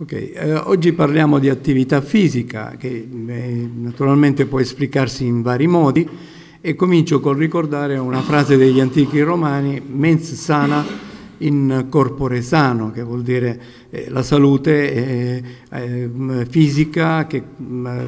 Okay. Eh, oggi parliamo di attività fisica che eh, naturalmente può esplicarsi in vari modi e comincio col ricordare una frase degli antichi romani, mens sana in corpore sano, che vuol dire eh, la salute eh, eh, fisica che mm, eh,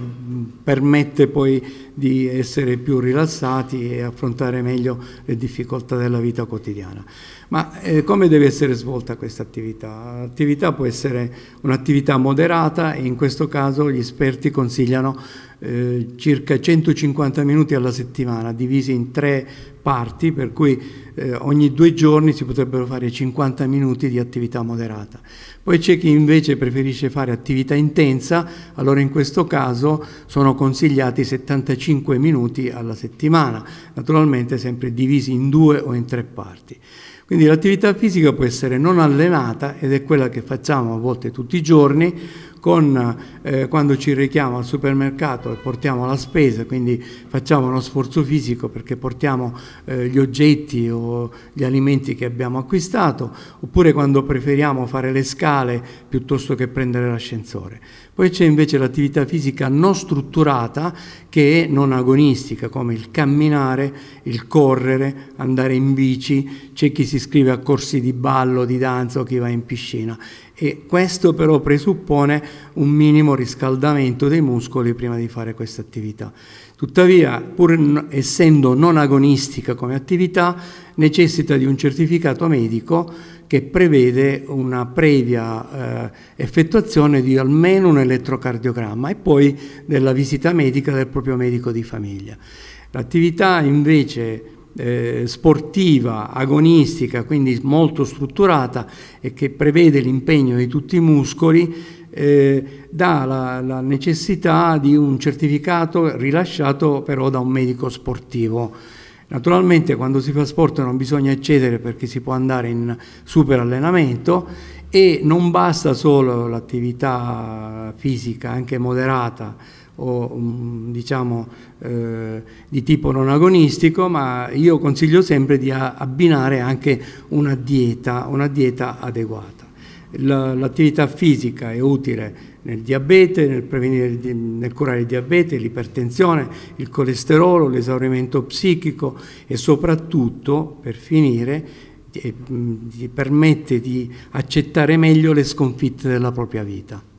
permette poi di essere più rilassati e affrontare meglio le difficoltà della vita quotidiana. Ma eh, come deve essere svolta questa attività? L'attività può essere un'attività moderata e in questo caso gli esperti consigliano eh, circa 150 minuti alla settimana, divisi in tre parti, per cui eh, ogni due giorni si potrebbero fare 50 minuti di attività moderata. Poi c'è chi invece preferisce fare attività intensa, allora in questo caso sono consigliati 75 minuti alla settimana, naturalmente sempre divisi in due o in tre parti. Quindi l'attività fisica può essere non allenata ed è quella che facciamo a volte tutti i giorni, con, eh, quando ci richiamo al supermercato e portiamo la spesa, quindi facciamo uno sforzo fisico perché portiamo eh, gli oggetti o gli alimenti che abbiamo acquistato, oppure quando preferiamo fare le scale piuttosto che prendere l'ascensore. Poi c'è invece l'attività fisica non strutturata che è non agonistica, come il camminare, il correre, andare in bici, c'è chi si iscrive a corsi di ballo, di danza o chi va in piscina e questo però presuppone un minimo riscaldamento dei muscoli prima di fare questa attività. Tuttavia, pur essendo non agonistica come attività, necessita di un certificato medico che prevede una previa eh, effettuazione di almeno un elettrocardiogramma e poi della visita medica del proprio medico di famiglia. L'attività invece eh, sportiva, agonistica, quindi molto strutturata e che prevede l'impegno di tutti i muscoli, eh, dà la, la, necessità di un certificato rilasciato però da un medico sportivo. Naturalmente quando si fa sport non bisogna eccedere perché si può andare in super allenamento e non basta solo l'attività fisica, anche moderata o mm, diciamo eh, di tipo non agonistico, ma io consiglio sempre di abbinare anche una dieta, una dieta adeguata. L'attività fisica è utile nel diabete, nel, prevenire, nel curare il diabete, l'ipertensione, il colesterolo, l'esaurimento psichico e soprattutto, per finire, ti mm, permette di accettare meglio le sconfitte della propria vita.